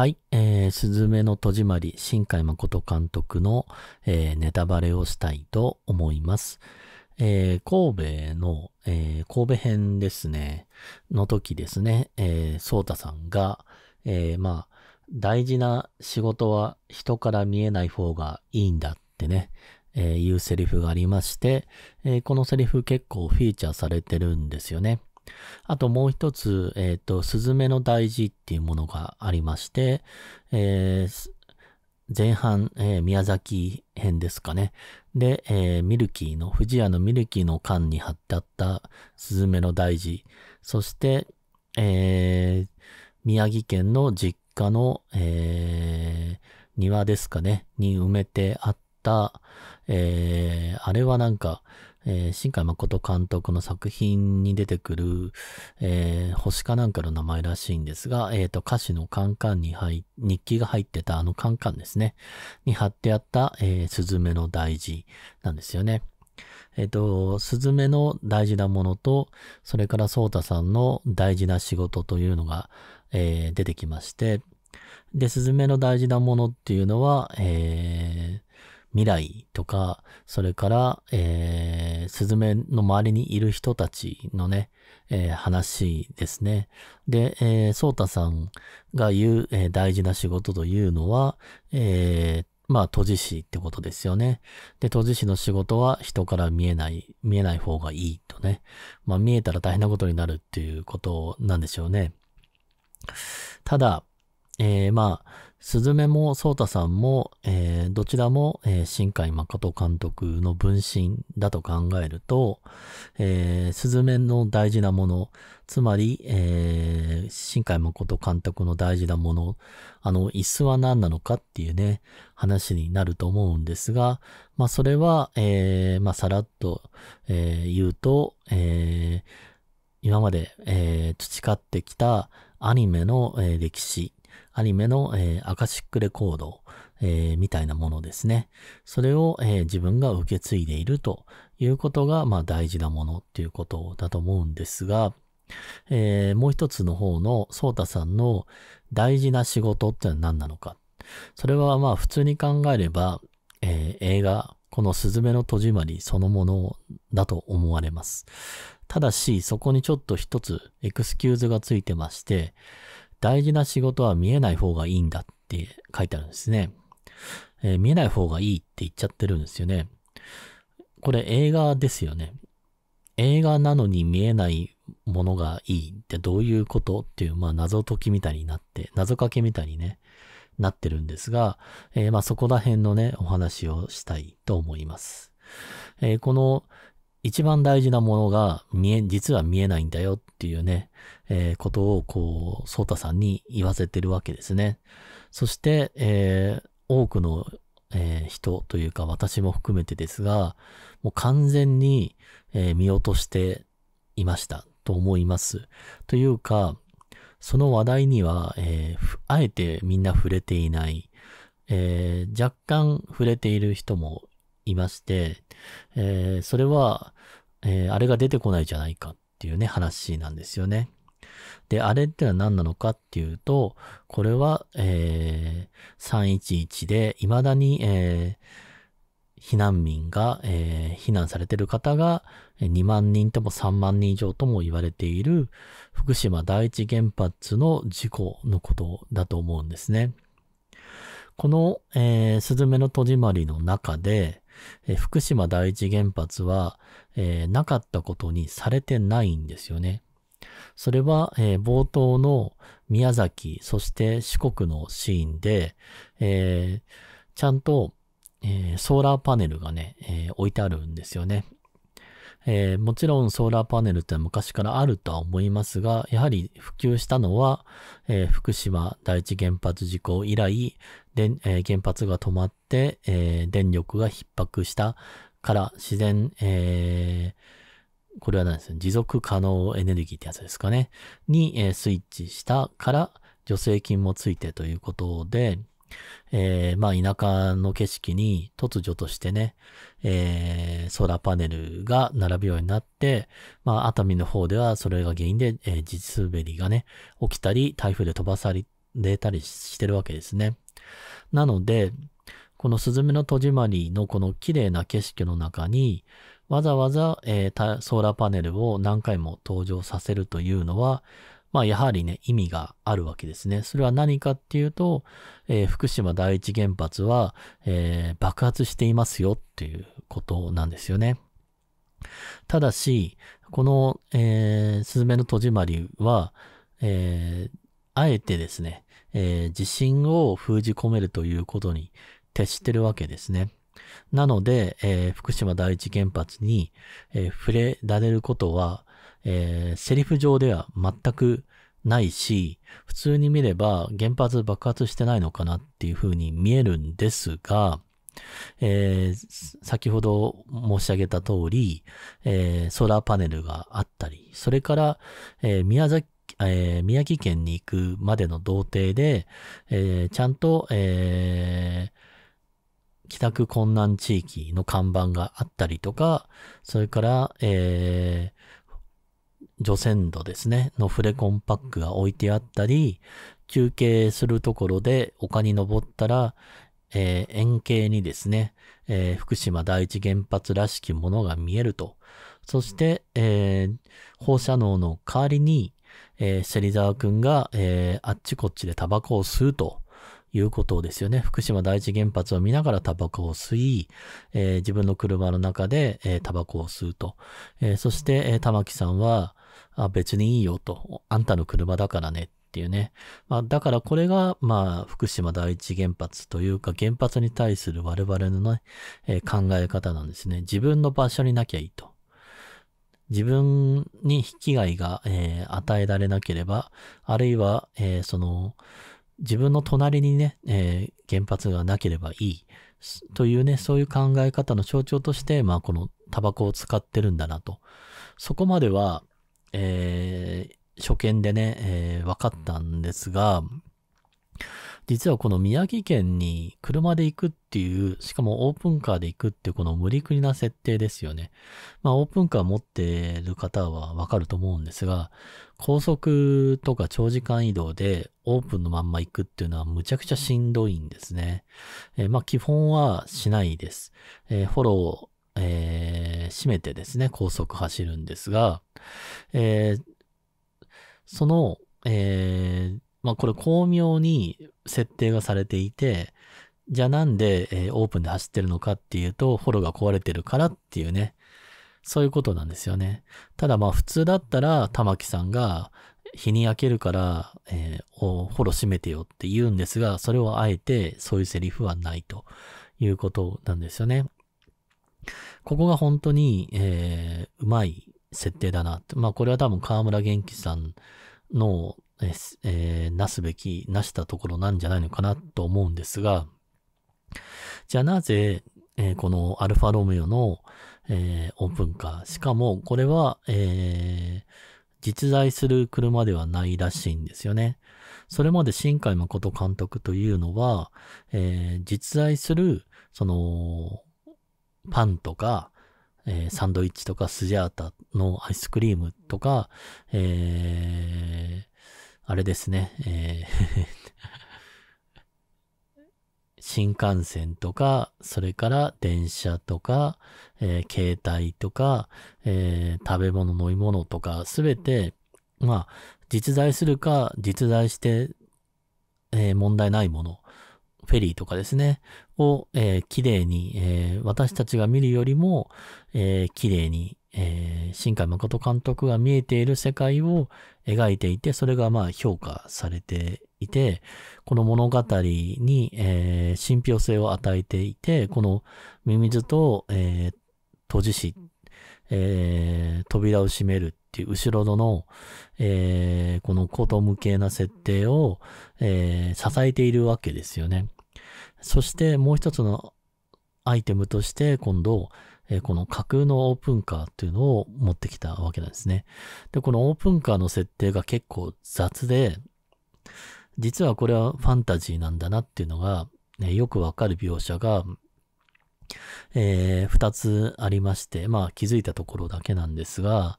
はい、えー、すずめの戸締まり、新海誠監督の、えー、ネタバレをしたいと思います。えー、神戸の、えー、神戸編ですね、の時ですね、えー、ソータさんが、えー、まあ、大事な仕事は人から見えない方がいいんだってね、えー、いうセリフがありまして、えー、このセリフ結構フィーチャーされてるんですよね。あともう一つ、えっ、ー、と、スズメの大事っていうものがありまして、えー、前半、えー、宮崎編ですかね。で、えミルキーの、藤屋のミルキーの缶に貼ってあったスズメの大事。そして、え宮城県の実家の、え庭ですかね、に埋めてあった、えあれはなんか、えー、新海誠監督の作品に出てくる、えー、星かなんかの名前らしいんですが、えー、と、歌詞のカンカンに入、日記が入ってたあのカンカンですね、に貼ってあった、えー、スズメの大事なんですよね。えっ、ー、と、スズメの大事なものと、それからソータさんの大事な仕事というのが、えー、出てきまして、で、スズメの大事なものっていうのは、えー、未来とか、それから、えー、スズメの周りにいる人たちのね、えー、話ですね。で、えー、ソータさんが言う、えー、大事な仕事というのは、えー、まあ、都知事ってことですよね。で、都知事の仕事は人から見えない、見えない方がいいとね。まあ、見えたら大変なことになるっていうことなんでしょうね。ただ、えー、まあ、すずめもそうたさんも、えー、どちらも、えー、新海誠監督の分身だと考えると、えー、すずめの大事なもの、つまり、えー、新海誠監督の大事なもの、あの、椅子は何なのかっていうね、話になると思うんですが、まあ、それは、えー、まあ、さらっと、えー、言うと、えー、今まで、えー、培ってきたアニメの、歴史アニメの、えー、アカシックレコード、えー、みたいなものですね。それを、えー、自分が受け継いでいるということが、まあ、大事なものっていうことだと思うんですが、えー、もう一つの方のソータさんの大事な仕事ってのは何なのか。それはまあ普通に考えれば、えー、映画、このスズメの戸締まりそのものだと思われます。ただし、そこにちょっと一つエクスキューズがついてまして、大事な仕事は見えない方がいいんだって書いてあるんですね。えー、見えない方がいいって言っちゃってるんですよね。これ映画ですよね。映画なのに見えないものがいいってどういうことっていう、まあ謎解きみたいになって、謎かけみたいにね、なってるんですが、えー、まあそこら辺のね、お話をしたいと思います。えー、この一番大事なものが見え、実は見えないんだよっていうね、えー、ことを、こう、ソータさんに言わせてるわけですね。そして、えー、多くの、えー、人というか私も含めてですが、もう完全に、え見落としていましたと思います。というか、その話題には、えあえてみんな触れていない、え若干触れている人もいまして、えそれは、えあれが出てこないじゃないかっていうね、話なんですよね。で、あれってのは何なのかっていうと、これは、えー、311で、未だに、えー、避難民が、えー、避難されてる方が2万人とも3万人以上とも言われている福島第一原発の事故のことだと思うんですね。この、えー、スズメの戸締まりの中で、えー、福島第一原発は、えー、なかったことにされてないんですよね。それは、えー、冒頭の宮崎、そして四国のシーンで、えー、ちゃんと、えー、ソーラーパネルがね、え置いてあるんですよね。えもちろんソーラーパネルって昔からあるとは思いますが、やはり普及したのは、え福島第一原発事故以来、原発が止まって、え電力が逼迫したから自然、えー、これは何ですね、持続可能エネルギーってやつですかね、に、えー、スイッチしたから助成金もついてということで、えー、まあ田舎の景色に突如としてね、えー、ソーラーパネルが並ぶようになって、まあ熱海の方ではそれが原因で、えー、地滑りがね、起きたり、台風で飛ばされたりしてるわけですね。なので、このスズメの戸締まりのこの綺麗な景色の中に、わざわざ、えー、ソーラーパネルを何回も登場させるというのは、まあやはりね、意味があるわけですね。それは何かっていうと、えー、福島第一原発は、えー、爆発していますよっていうことなんですよね。ただし、この、えー、スズメの戸締まりは、えー、あえてですね、えー、地震を封じ込めるということに徹してるわけですね。なので、えー、福島第一原発に、えー、触れられることは、えー、セリフ上では全くないし、普通に見れば原発爆発してないのかなっていうふうに見えるんですが、えー、先ほど申し上げた通り、えー、ソーラーパネルがあったり、それから、えー、宮崎えー、宮城県に行くまでの道程で、えー、ちゃんと、えー、帰宅困難地域の看板があったりとか、それから、えー、除染土ですね、のフレコンパックが置いてあったり、休憩するところで丘に登ったら、えー、円形にですね、えー、福島第一原発らしきものが見えると。そして、えー、放射能の代わりに、えー、芹沢くんが、えー、あっちこっちでタバコを吸うということですよね。福島第一原発を見ながらタバコを吸い、えー、自分の車の中で、えー、タバコを吸うと。えー、そして、えー、玉木さんは、あ、別にいいよと。あんたの車だからね。っていうね。まあ、だからこれが、まあ、福島第一原発というか、原発に対する我々のね、えー、考え方なんですね。自分の場所になきゃいいと。自分に被害が、えー、与えられなければ、あるいは、えー、その、自分の隣にね、えー、原発がなければいいというね、そういう考え方の象徴として、まあこのタバコを使ってるんだなと。そこまでは、えー、初見でね、えー、分かったんですが、実はこの宮城県に車で行くっていう、しかもオープンカーで行くっていうこの無理くりな設定ですよね。まあオープンカー持ってる方はわかると思うんですが、高速とか長時間移動でオープンのまんま行くっていうのはむちゃくちゃしんどいんですね。えー、まあ基本はしないです。えー、フォロー、えー、閉めてですね、高速走るんですが、えー、その、えー、まあこれ巧妙に設定がされていて、じゃあなんで、えー、オープンで走ってるのかっていうと、フォローが壊れてるからっていうね、そういうことなんですよね。ただまあ普通だったら玉木さんが日に焼けるから、えー、おフ閉めてよって言うんですが、それをあえてそういうセリフはないということなんですよね。ここが本当に、えー、うまい設定だなって。まあこれは多分河村元気さんの、ええー、なすべき、なしたところなんじゃないのかなと思うんですが、じゃあなぜ、えー、このアルファロメオの、えー、オープンカー。しかも、これは、えー、実在する車ではないらしいんですよね。それまで新海誠監督というのは、えー、実在する、その、パンとか、えー、サンドイッチとかスジャータのアイスクリームとか、えー、あれですね、えー新幹線とか、それから電車とか、えー、携帯とか、えー、食べ物、飲み物とか、すべて、まあ、実在するか、実在して、えー、問題ないもの、フェリーとかですね、を、えー、綺麗に、えー、私たちが見るよりも、えー、綺麗に、えー、新海誠監督が見えている世界を描いていて、それがまあ評価されていて、この物語に、えー、信憑性を与えていて、このミミズと、えー、閉じし、えー、扉を閉めるっていう後ろの、えー、このこと無形な設定を、えー、支えているわけですよね。そしてもう一つのアイテムとして今度、えこの架空のオープンカーっていうのを持ってきたわけなんですね。で、このオープンカーの設定が結構雑で、実はこれはファンタジーなんだなっていうのが、ね、よくわかる描写が、えー、2つありまして、まあ気づいたところだけなんですが、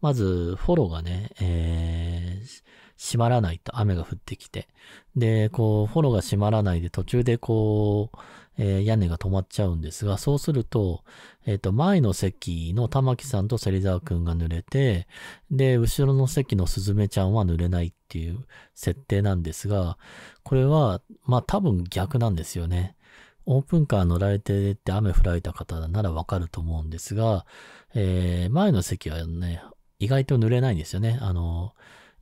まず、フォローがね、えー、閉まらないと雨が降ってきて、で、こう、フォローが閉まらないで途中でこう、えー、屋根が止まっちゃうんですが、そうすると、えっ、ー、と、前の席の玉木さんと芹沢くんが濡れて、で、後ろの席のスズメちゃんは濡れないっていう設定なんですが、これは、まあ多分逆なんですよね。オープンカー乗られてって雨降られた方ならわかると思うんですが、えー、前の席はね、意外と濡れないんですよね。あの、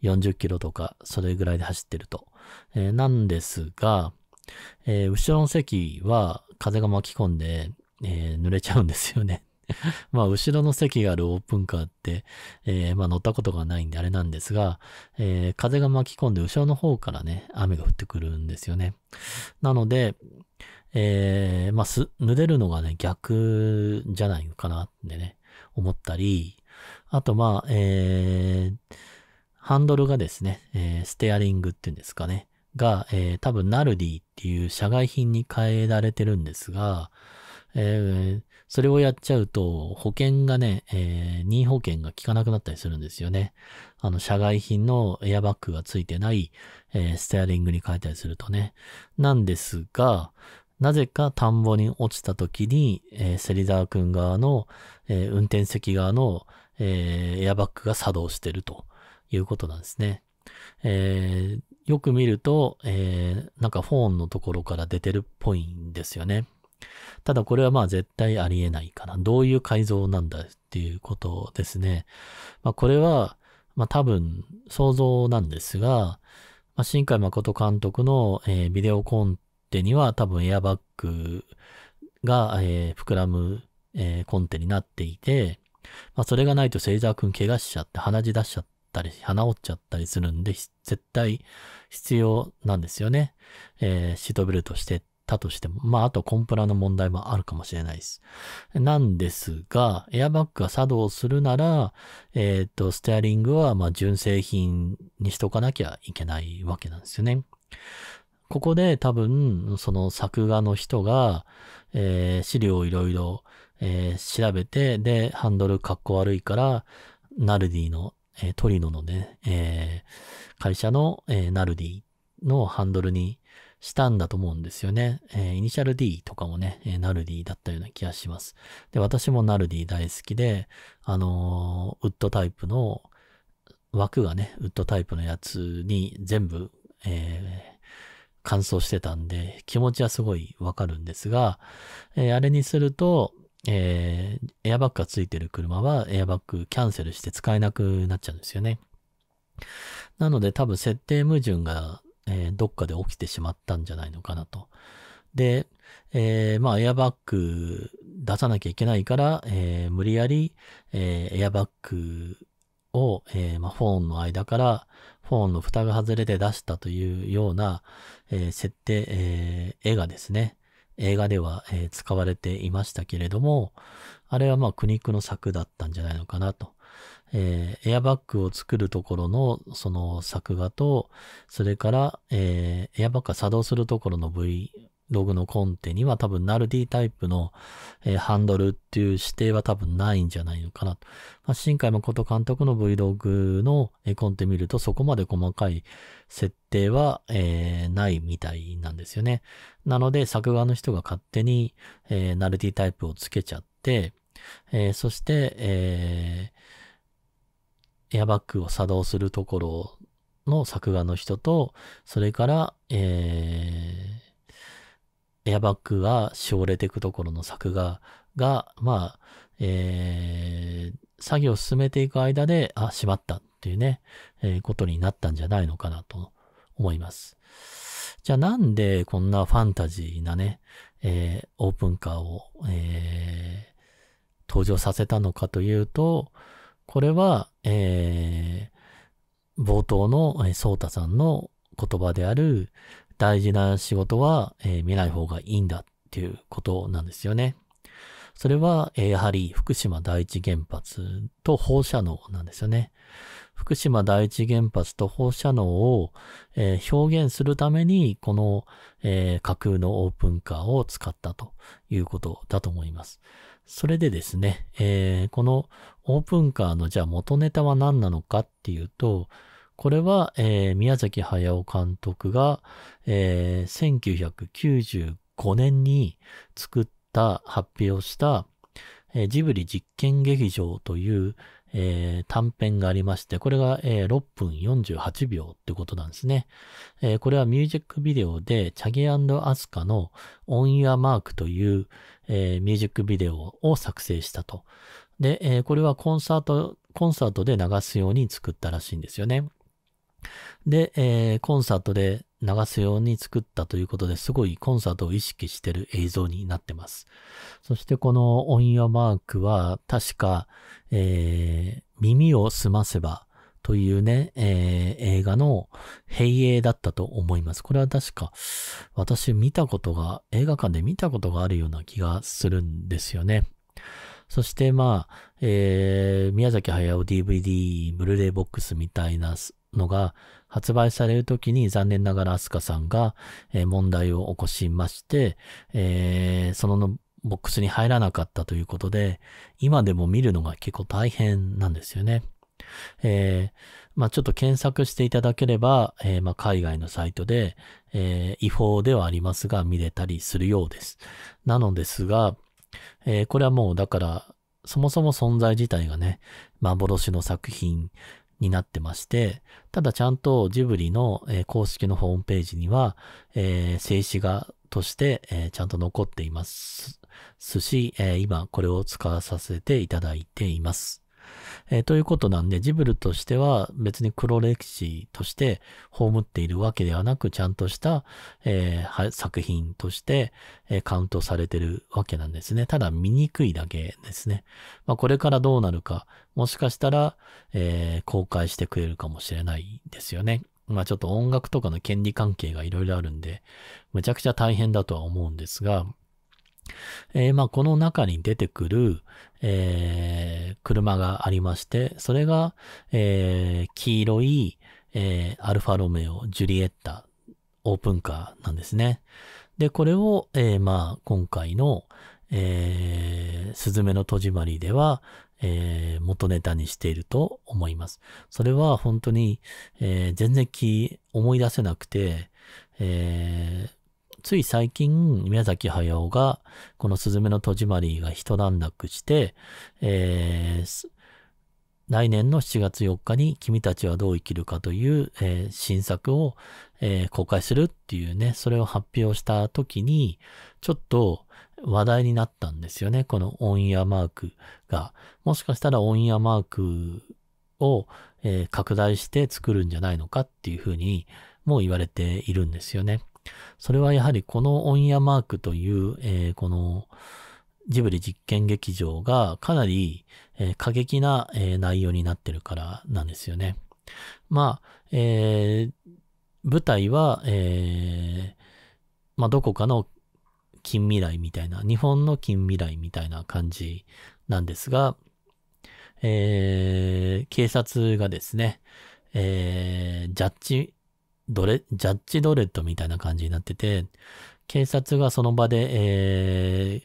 40キロとか、それぐらいで走ってると。えー、なんですが、えー、後ろの席は風が巻き込んで、えー、濡れちゃうんですよね。まあ、後ろの席があるオープンカーって、えー、まあ、乗ったことがないんであれなんですが、えー、風が巻き込んで後ろの方からね、雨が降ってくるんですよね。なので、えー、まあ、す、濡れるのがね、逆じゃないのかなってね、思ったり、あと、まあ、えー、ハンドルがですね、えー、ステアリングっていうんですかね。が、えー、多分ナルディっていう社外品に変えられてるんですが、えー、それをやっちゃうと、保険がね、えー、任意保険が効かなくなったりするんですよね。あの、社外品のエアバッグが付いてない、えー、ステアリングに変えたりするとね。なんですが、なぜか田んぼに落ちた時に、えー、芹沢君側の、えー、運転席側の、えー、エアバッグが作動してるということなんですね。えー、よく見ると、えー、なんかフォーンのところから出てるっぽいんですよね。ただこれはまあ絶対ありえないかな。どういう改造なんだっていうことですね。まあ、これは、まあ多分想像なんですが、まあ、新海誠監督の、えー、ビデオコンテには多分エアバッグが、えー、膨らむ、えー、コンテになっていて、まあ、それがないとセイザー君怪我しちゃって鼻血出しちゃって、ったり、鼻折っちゃったりするんで、絶対必要なんですよね。えー、シートベルトしてたとしても。まあ、あとコンプラの問題もあるかもしれないです。なんですが、エアバッグが作動するなら、えっ、ー、と、ステアリングは、まあ、純正品にしとかなきゃいけないわけなんですよね。ここで多分、その作画の人が、えー、資料をいろいろ、えー、調べて、で、ハンドルかっこ悪いから、ナルディのえー、トリノのね、えー、会社の、えー、ナルディのハンドルにしたんだと思うんですよね。えイニシャル D とかもね、えナルディだったような気がします。で、私もナルディ大好きで、あのウッドタイプの枠がね、ウッドタイプのやつに全部、え乾燥してたんで、気持ちはすごいわかるんですが、えあれにすると、えー、エアバッグがついてる車はエアバッグキャンセルして使えなくなっちゃうんですよね。なので多分設定矛盾が、えー、どっかで起きてしまったんじゃないのかなと。で、えー、まあエアバッグ出さなきゃいけないから、えー、無理やり、えエアバッグを、えまあ、フォーンの間からフォーンの蓋が外れて出したというような、え設定、え絵がですね、映画では、えー、使われていましたけれども、あれはまあ苦肉の策だったんじゃないのかなと。えー、エアバッグを作るところのその作画と、それから、えー、エアバッグが作動するところの部位ログのコンテには多分ナルディタイプの、えー、ハンドルっていう指定は多分ないんじゃないのかなと。まあ、新海誠監督の Vlog の、えー、コンテ見るとそこまで細かい設定は、えー、ないみたいなんですよね。なので作画の人が勝手に、えー、NALD タイプをつけちゃって、えー、そして、えー、エアバッグを作動するところの作画の人と、それから、えーエアバッグがしおれていくところの作画が、まあ、えー、作業を進めていく間で、あ、しまったっていうね、えー、ことになったんじゃないのかなと思います。じゃあなんでこんなファンタジーなね、えー、オープンカーを、えー、登場させたのかというと、これは、えー、冒頭の、えソータさんの言葉である、大事な仕事は、えー、見ない方がいいんだっていうことなんですよね。それは、えー、やはり福島第一原発と放射能なんですよね。福島第一原発と放射能を、えー、表現するために、この、えー、架空のオープンカーを使ったということだと思います。それでですね、えー、このオープンカーのじゃあ元ネタは何なのかっていうと、これは、えー、宮崎駿監督が、えー、1995年に作った発表した、えー、ジブリ実験劇場という、えー、短編がありまして、これが、えー、6分48秒ってことなんですね。えー、これはミュージックビデオで、チャゲアスカのオンイアマークという、えー、ミュージックビデオを作成したと。で、えー、これはコンサート、コンサートで流すように作ったらしいんですよね。で、えー、コンサートで流すように作ったということですごいコンサートを意識してる映像になってます。そしてこのオンイヤマークは確か、えー、耳を澄ませばというね、えー、映画の平営だったと思います。これは確か私見たことが、映画館で見たことがあるような気がするんですよね。そしてまあ、えー、宮崎駿 DVD、ブルーレイボックスみたいなのが発売される時に残念ながらアスカさんが、え問題を起こしまして、えー、そのボックスに入らなかったということで、今でも見るのが結構大変なんですよね。えー、まあ、ちょっと検索していただければ、えー、まあ、海外のサイトで、えー、違法ではありますが見れたりするようです。なのですが、えこれはもうだから、そもそも存在自体がね、幻の作品になってまして、ただちゃんとジブリの、え公式のホームページには、えー、静止画として、えー、ちゃんと残っていますし、え今これを使わさせていただいています。えー、ということなんで、ジブルとしては別に黒歴史として葬っているわけではなく、ちゃんとした、えー、作品として、えー、カウントされてるわけなんですね。ただ見にくいだけですね。まあ、これからどうなるか、もしかしたら、え公開してくれるかもしれないですよね。まあちょっと音楽とかの権利関係がいろいろあるんで、むちゃくちゃ大変だとは思うんですが、えー、まあ、この中に出てくる、えー、車がありまして、それが、えー、黄色い、えアルファロメオ、ジュリエッタ、オープンカーなんですね。で、これを、えまあ、今回の、えー、スズメの戸締まりでは、えー、元ネタにしていると思います。それは本当に、えー、全然気思い出せなくて、えー、つい最近、宮崎駿が、このすずめの戸締まりが一段落して、えー、来年の7月4日に君たちはどう生きるかという、えー、新作を、えー、公開するっていうね、それを発表した時に、ちょっと話題になったんですよね。このオンイヤーマークが。もしかしたらオンイヤーマークを、えー、拡大して作るんじゃないのかっていうふうにも言われているんですよね。それはやはりこのオンヤマークという、えー、このジブリ実験劇場がかなり、えー、過激な、えー、内容になってるからなんですよね。まあ、えー、舞台は、えー、まあ、どこかの近未来みたいな、日本の近未来みたいな感じなんですが、えー、警察がですね、えー、ジャッジドレ、ジャッジドレッドみたいな感じになってて、警察がその場で、え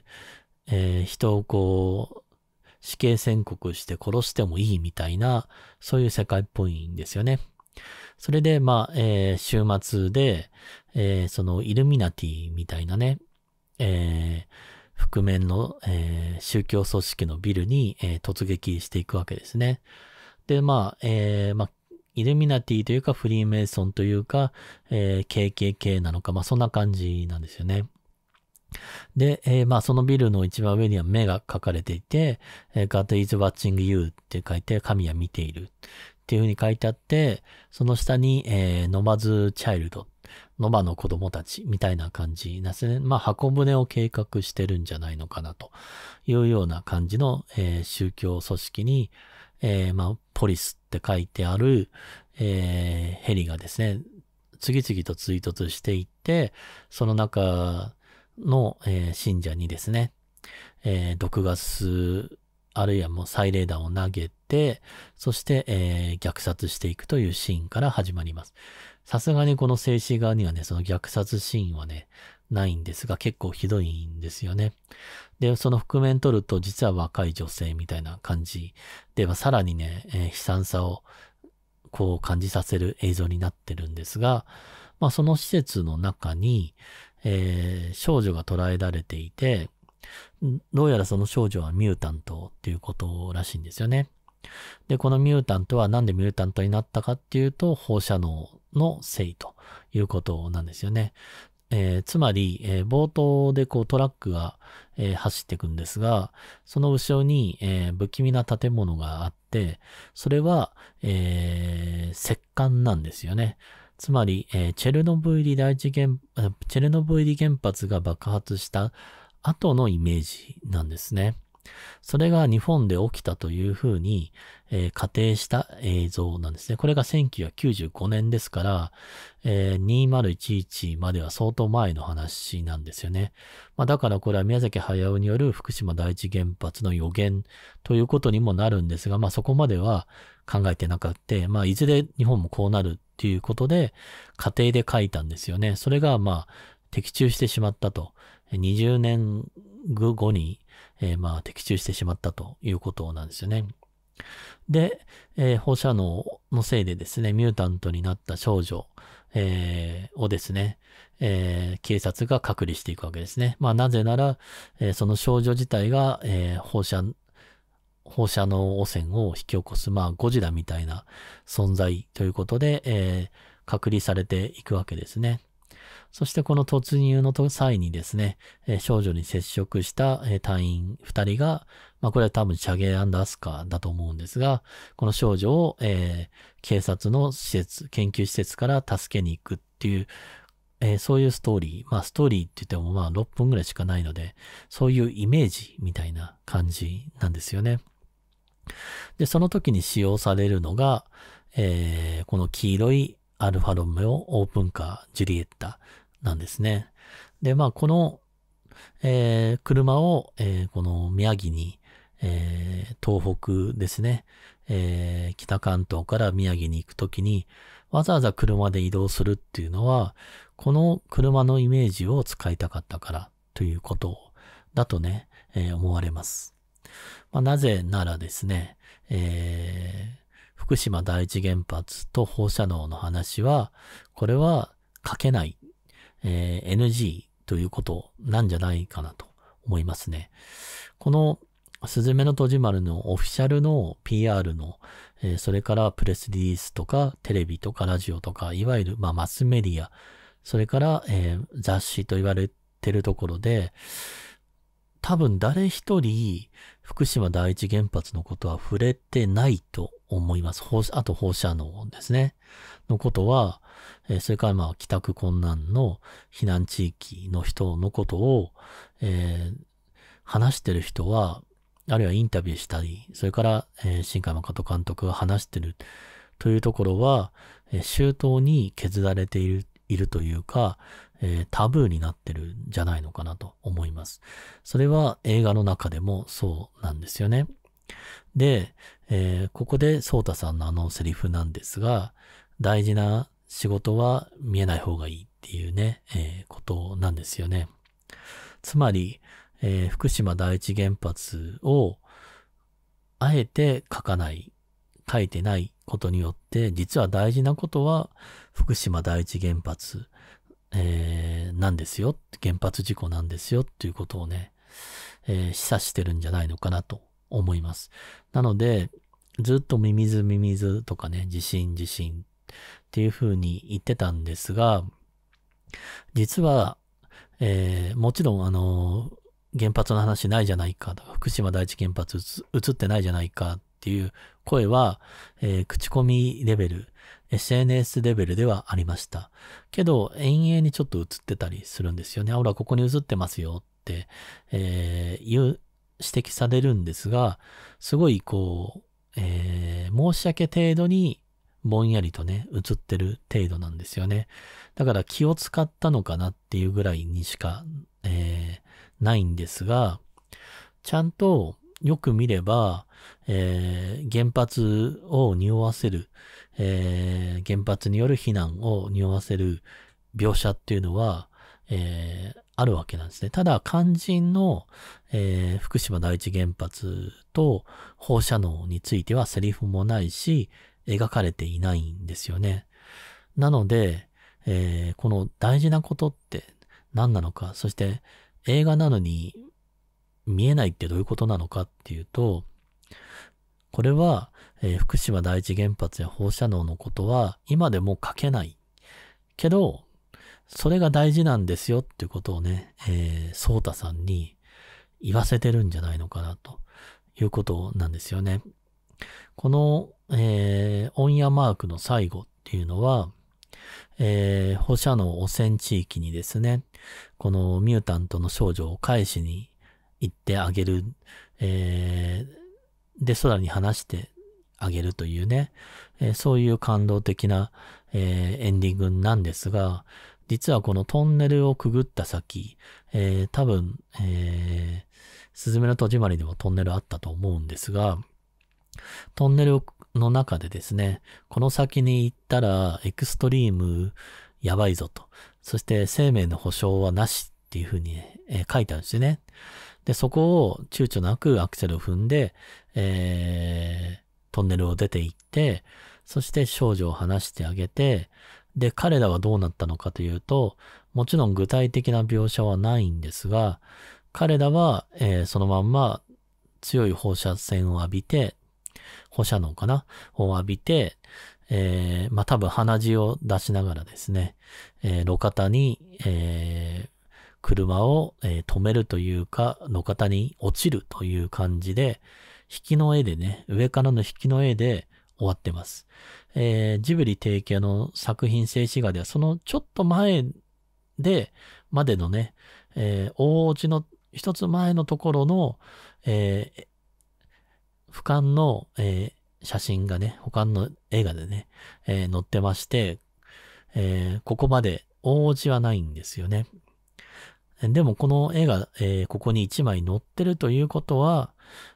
ーえー、人をこう、死刑宣告して殺してもいいみたいな、そういう世界っぽいんですよね。それで、まあ、えー、週末で、えー、そのイルミナティみたいなね、えー、覆面の、えー、宗教組織のビルに、えー、突撃していくわけですね。で、まあ、えー、まあ、イルミナティというかフリーメイソンというか、えー、KKK なのか、まあそんな感じなんですよね。で、えー、まあそのビルの一番上には目が書かれていて、え God is watching you って書いて、神は見ているっていうふうに書いてあって、その下に、えー、ノマズチャイルド、ノマの子供たちみたいな感じなんですね。まあ箱舟を計画してるんじゃないのかなというような感じの、えー、宗教組織に、えー、まあ、ポリスって書いてある、えー、ヘリがですね、次々と追突していって、その中の、えー、信者にですね、えー、毒ガス、あるいはもう催涙弾を投げて、そして、えー、虐殺していくというシーンから始まります。さすがにこの静止画にはね、その虐殺シーンはね、ないんですが、結構ひどいんですよね。で、その覆面取ると、実は若い女性みたいな感じで、まあ、さらにね、えー、悲惨さをこう感じさせる映像になってるんですが、まあ、その施設の中に、えー、少女が捕らえられていて、どうやらその少女はミュータントっていうことらしいんですよね。で、このミュータントはなんでミュータントになったかっていうと、放射能のせいということなんですよね。えー、つまり、えー、冒頭でこうトラックが、えー、走っていくんですが、その後ろに、え不気味な建物があって、それは、え石棺なんですよね。つまり、えチェルノブイリ第一原、チェルノブイリ原発が爆発した後のイメージなんですね。それが日本で起きたというふうに、えー、仮定した映像なんですね。これが1995年ですから、えー、2011までは相当前の話なんですよね。まあ、だからこれは宮崎駿による福島第一原発の予言ということにもなるんですが、まあ、そこまでは考えてなかった、まあ、いずれ日本もこうなるっていうことで、仮定で書いたんですよね。それが、まあ、的中してしまったと。20年後にえー、まあ、的中してしまったということなんですよね。で、えー、放射能のせいでですね、ミュータントになった少女、えー、をですね、えー、警察が隔離していくわけですね。まあ、なぜなら、えその少女自体が、え放射、放射能汚染を引き起こす、まあ、ゴジラみたいな存在ということで、え隔離されていくわけですね。そしてこの突入の際にですね、えー、少女に接触した、えー、隊員2人が、まあこれは多分シャゲアスカだと思うんですが、この少女を、えー、警察の施設、研究施設から助けに行くっていう、えー、そういうストーリー。まあ、ストーリーって言ってもまあ6分ぐらいしかないので、そういうイメージみたいな感じなんですよね。で、その時に使用されるのが、えー、この黄色いアルファロメオ、オープンカー、ジュリエッタなんですね。で、まあ、この、えー、車を、えー、この宮城に、えー、東北ですね、え北関東から宮城に行くときに、わざわざ車で移動するっていうのは、この車のイメージを使いたかったからということだとね、え思われます。まあ、なぜならですね、え福島第一原発と放射能の話は、これは書けない、えー、NG ということなんじゃないかなと思いますね。このすずめの戸締まるのオフィシャルの PR の、えー、それからプレスリリースとかテレビとかラジオとか、いわゆる、まあ、マスメディア、それから、えー、雑誌と言われてるところで、多分誰一人福島第一原発のことは触れてないと思います。あと放射能ですね。のことは、それからまあ帰宅困難の避難地域の人のことを、えー、話してる人は、あるいはインタビューしたり、それから、えー、新海誠監督が話してるというところは、えー、周到に削られているいるというか、えー、タブーになってるんじゃないのかなと思います。それは映画の中でもそうなんですよね。で、えー、ここでソ太さんのあのセリフなんですが、大事な仕事は見えない方がいいっていうね、えー、ことなんですよね。つまり、えー、福島第一原発をあえて書かない、書いてないことによって、実は大事なことは福島第一原発、えー、なんですよ、原発事故なんですよっていうことをね、えー、示唆してるんじゃないのかなと思います。なので、ずっとミミズミミズとかね、地震地震っていう風に言ってたんですが、実は、えー、もちろんあの、原発の話ないじゃないか、福島第一原発映ってないじゃないかっていう声は、えー、口コミレベル、SNS レベルではありました。けど、遠泳にちょっと映ってたりするんですよね。ほら、ここに映ってますよって、えー、う指摘されるんですが、すごいこう、えー、申し訳程度にぼんやりとね、映ってる程度なんですよね。だから気を使ったのかなっていうぐらいにしか、えー、ないんですが、ちゃんとよく見れば、えー、原発を匂わせる、えー、原発による避難を匂わせる描写っていうのは、えー、あるわけなんですね。ただ、肝心の、えー、福島第一原発と放射能についてはセリフもないし、描かれていないんですよね。なので、えー、この大事なことって何なのか、そして映画なのに見えないってどういうことなのかっていうと、これは、えー、福島第一原発や放射能のことは今でも書けない。けど、それが大事なんですよっていうことをね、えー、ソータさんに言わせてるんじゃないのかなということなんですよね。この、えー、オンヤマークの最後っていうのは、えー、放射能汚染地域にですね、このミュータントの少女を返しに行ってあげる、えー、で、空に話してあげるというね、えー、そういう感動的な、えー、エンディングなんですが、実はこのトンネルをくぐった先、えー、多分、えー、スズメの戸締まりでもトンネルあったと思うんですが、トンネルの中でですね、この先に行ったらエクストリームやばいぞと、そして生命の保証はなしっていうふうに、えー、書いてあるんですよね。で、そこを躊躇なくアクセルを踏んで、えー、トンネルを出て行って、そして少女を離してあげて、で、彼らはどうなったのかというと、もちろん具体的な描写はないんですが、彼らは、えー、そのまんま強い放射線を浴びて、放射能かなを浴びて、えー、まあ、多分鼻血を出しながらですね、えー、路肩に、えー、車を、え止めるというか、路肩に落ちるという感じで、引きの絵でね、上からの引きの絵で終わってます。えー、ジブリ提携の作品静止画では、そのちょっと前で、までのね、えー、大落ちの一つ前のところの、えー、俯瞰の、えー、写真がね、他の映画でね、えー、載ってまして、えー、ここまで大落ちはないんですよね。でもこの絵が、えー、ここに一枚載ってるということは、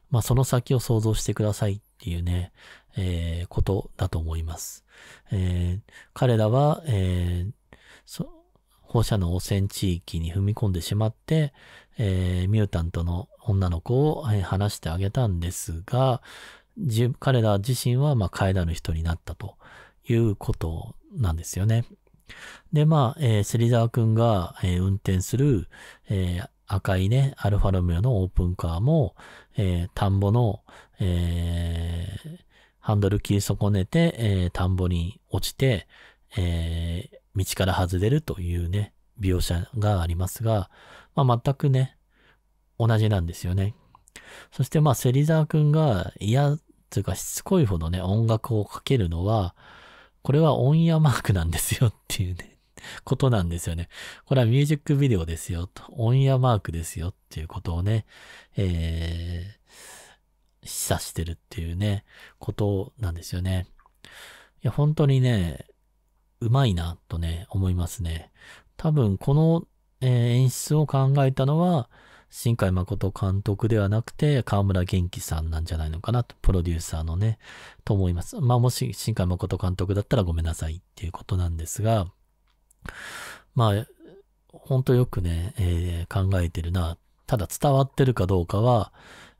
まあ、その先を想像してくださいっていうね、えー、ことだと思います。えー、彼らは、えー、放射能汚染地域に踏み込んでしまって、えー、ミュータントの女の子を、えー、話してあげたんですが、彼ら自身は、まあ、帰らぬ人になったということなんですよね。で、まあ、えー、芹沢くんが、えー、運転する、えー、赤いね、アルファロメオのオープンカーも、えー、田んぼの、えー、ハンドル切り損ねて、えー、田んぼに落ちて、えー、道から外れるというね、描写がありますが、まあ、全くね、同じなんですよね。そしてまあ、芹沢くんが嫌というかしつこいほどね、音楽をかけるのは、これはオンイヤーマークなんですよっていうね、ことなんですよね。これはミュージックビデオですよと、オンイヤーマークですよっていうことをね、えー、示唆してるっていうね、ことなんですよね。いや、本当にね、うまいな、とね、思いますね。多分、この、えー、演出を考えたのは、新海誠監督ではなくて、河村元気さんなんじゃないのかなと、プロデューサーのね、と思います。まあ、もし新海誠監督だったらごめんなさいっていうことなんですが、まあ、ほんとよくね、えー、考えてるな。ただ伝わってるかどうかは、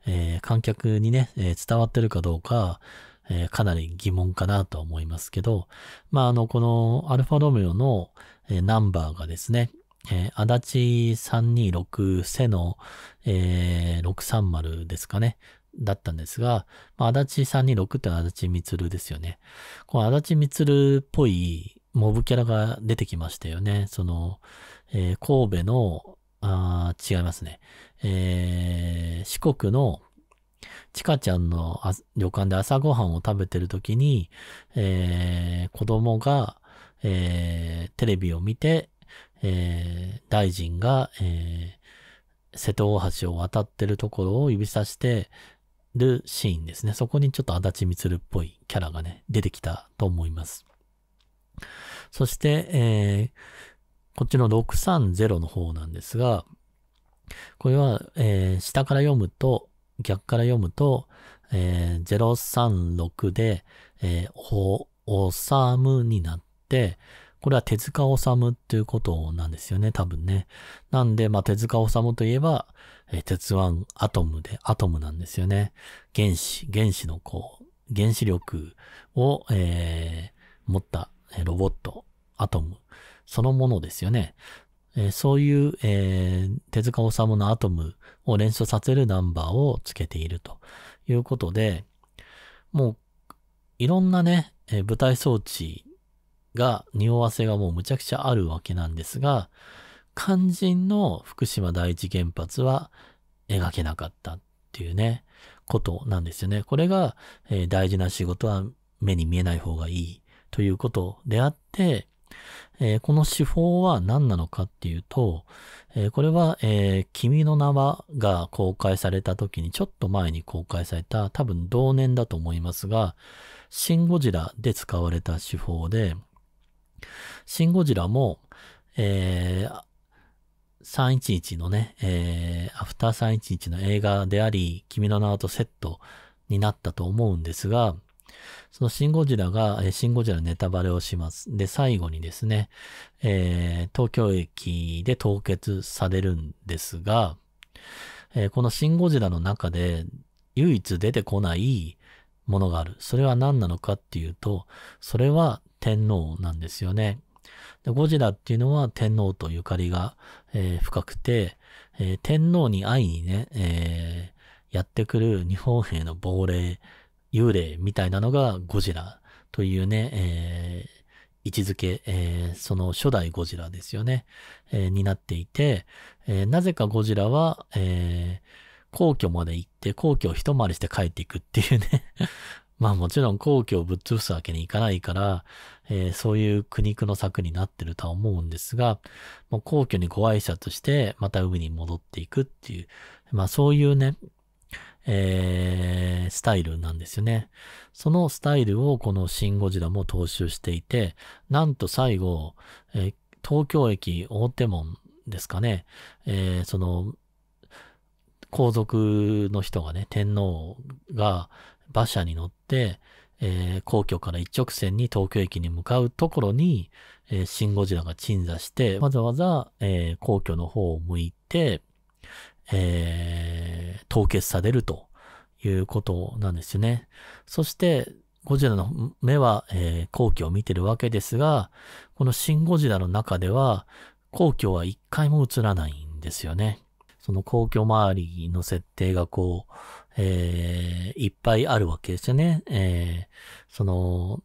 えー、観客にね、えー、伝わってるかどうか、えー、かなり疑問かなと思いますけど、まあ、あの、このアルファロメオの、えナンバーがですね、え足立326セの、え630ですかね、だったんですが、まあ、足立326って足立みつるですよね。この足立みつるっぽいモブキャラが出てきましたよね。その、えー、神戸の、あ違いますね。えー、四国のちかちゃんの旅館で朝ごはんを食べてる時に、えー、子供が、えー、テレビを見て、えー、大臣が、えー、瀬戸大橋を渡ってるところを指さしてるシーンですね。そこにちょっと足立みつるっぽいキャラがね、出てきたと思います。そして、えー、こっちの630の方なんですが、これは、えー、下から読むと、逆から読むと、えー、036で、えー、お、おさむになって、これは手塚治虫っていうことなんですよね、多分ね。なんで、まあ、手塚治虫といえば、えー、鉄腕アトムで、アトムなんですよね。原子、原子のこう、原子力を、えー、持ったロボット、アトム、そのものですよね。えー、そういう、えー、手塚治虫のアトムを連想させるナンバーをつけているということで、もう、いろんなね、えー、舞台装置が、匂わせがもうむちゃくちゃあるわけなんですが、肝心の福島第一原発は描けなかったっていうね、ことなんですよね。これが、えー、大事な仕事は目に見えない方がいいということであって、えー、この手法は何なのかっていうと、えー、これは、えー、君の名はが公開された時にちょっと前に公開された多分同年だと思いますが、シン・ゴジラで使われた手法で、シン・ゴジラも、えー、311のね、えー、アフター311の映画であり、君の名はとセットになったと思うんですが、そのシン・ゴジラが、シン・ゴジラネタバレをします。で、最後にですね、えー、東京駅で凍結されるんですが、えー、このシン・ゴジラの中で唯一出てこないものがある。それは何なのかっていうと、それは天皇なんですよね。でゴジラっていうのは天皇とゆかりが、えー、深くて、えー、天皇に会いにね、えー、やってくる日本兵の亡霊幽霊みたいなのがゴジラというね、えー、位置づけ、えー、その初代ゴジラですよね、えー、になっていて、えー、なぜかゴジラは、え皇居まで行って、皇居を一回りして帰っていくっていうね まあもちろん皇居をぶっ潰すわけにいかないから、えー、そういう苦肉の策になってるとは思うんですが、もう皇居にご挨拶して、また海に戻っていくっていう、まあそういうね、えー、スタイルなんですよね。そのスタイルをこのシン・ゴジラも踏襲していて、なんと最後、えー、東京駅大手門ですかね、えー、その、皇族の人がね、天皇が馬車に乗って、えー、皇居から一直線に東京駅に向かうところに、えー、シン・ゴジラが鎮座して、わざわざ、えー、皇居の方を向いて、えー、凍結されるということなんですよね。そして、ゴジラの目は、えー、皇居を見てるわけですが、このシン・ゴジラの中では、皇居は一回も映らないんですよね。その皇居周りの設定がこう、えー、いっぱいあるわけですよね。えー、その、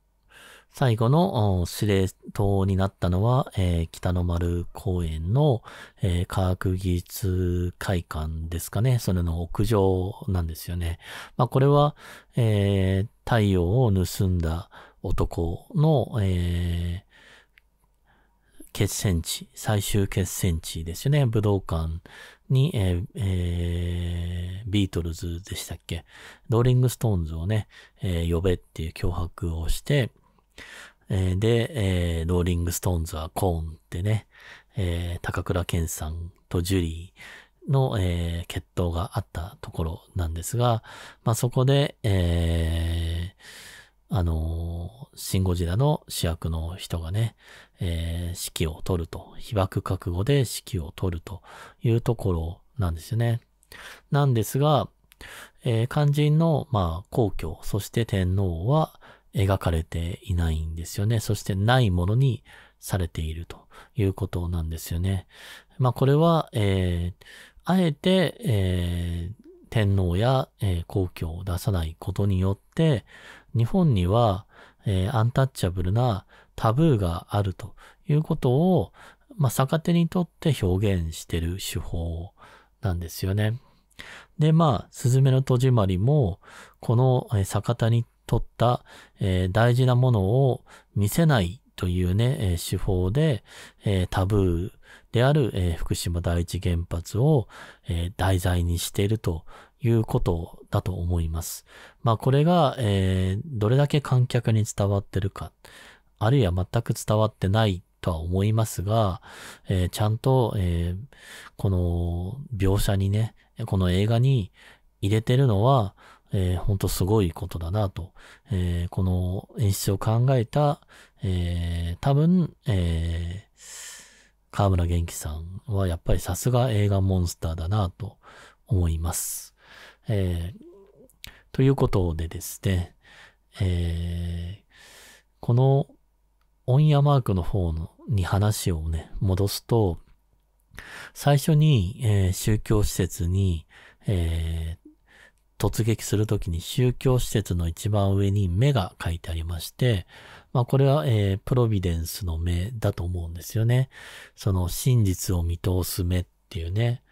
最後の司令塔になったのは、えー、北の丸公園の、えー、科学技術会館ですかね。それの屋上なんですよね。まあ、これは、えー、太陽を盗んだ男の、え決戦地、最終決戦地ですよね。武道館に、ええー、ビートルズでしたっけローリングストーンズをね、えー、呼べっていう脅迫をして、えー、で、えー、ローリングストーンズはコーンってね、えー、高倉健さんとジュリーの、えー、決闘があったところなんですが、まあ、そこで、えー、あのー、シンゴジラの主役の人がね、えー、指揮を取ると、被爆覚悟で指揮を取るというところなんですよね。なんですが、えー、肝心の、まあ、皇居、そして天皇は、描かれていないんですよね。そしてないものにされているということなんですよね。まあこれは、えー、あえて、えー、天皇や、えー、皇居を出さないことによって、日本には、えー、アンタッチャブルなタブーがあるということを、まあ、逆手にとって表現してる手法なんですよね。で、まあ、すずめの戸締まりも、この逆手に取った、えー、大事なものを見せないというね、えー、手法で、えー、タブーである、え福島第一原発を、え題材にしているということだと思います。まあこれが、えどれだけ観客に伝わってるか、あるいは全く伝わってないとは思いますが、えちゃんと、えー、この描写にね、この映画に入れてるのは、えー、本当すごいことだなと、えー、この演出を考えた、えー、多分、えー、河村元気さんはやっぱりさすが映画モンスターだなと思います。えー、ということでですね、えー、このオンヤマークの方のに話をね、戻すと、最初に、えー、宗教施設に、えー、突撃するときに宗教施設の一番上に目が書いてありまして、まあこれは、えー、プロビデンスの目だと思うんですよね。その真実を見通す目っていうね、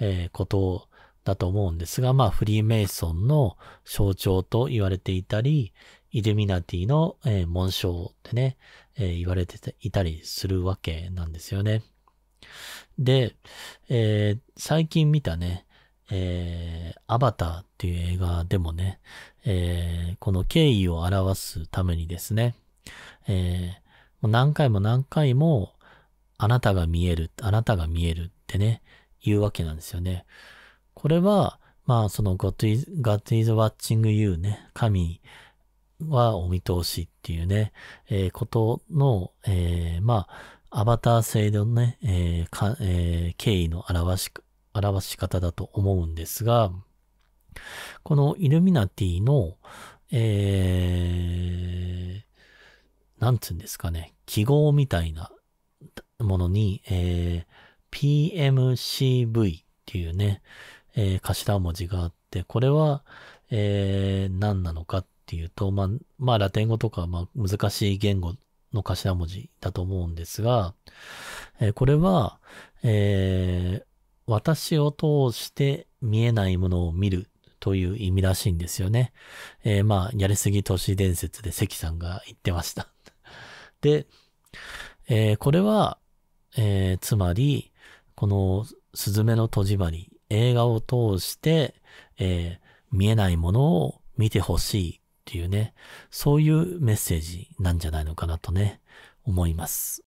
えー、ことだと思うんですが、まあフリーメイソンの象徴と言われていたり、イルミナティの、えー、紋章ってね、えー、言われていたりするわけなんですよね。で、えー、最近見たね、えー、アバターっていう映画でもね、えー、この敬意を表すためにですね、えー、何回も何回も、あなたが見える、あなたが見えるってね、言うわけなんですよね。これは、まあ、その God is, God is watching you ね、神はお見通しっていうね、えー、ことの、えー、まあ、アバター性のね、えー、かえー、敬意の表し表し方だと思うんですが、このイルミナティの、えー、なんつうんですかね、記号みたいなものに、えー、PMCV っていうね、えー、頭文字があって、これは、えー、何なのかっていうと、まあ、まあ、ラテン語とか、まあ、難しい言語の頭文字だと思うんですが、えー、これは、えー、私を通して見えないものを見るという意味らしいんですよね。えー、まあ、やりすぎ都市伝説で関さんが言ってました で、えー、これは、えー、つまり、この、すずめの戸締まり、映画を通して、え見えないものを見てほしいっていうね、そういうメッセージなんじゃないのかなとね、思います。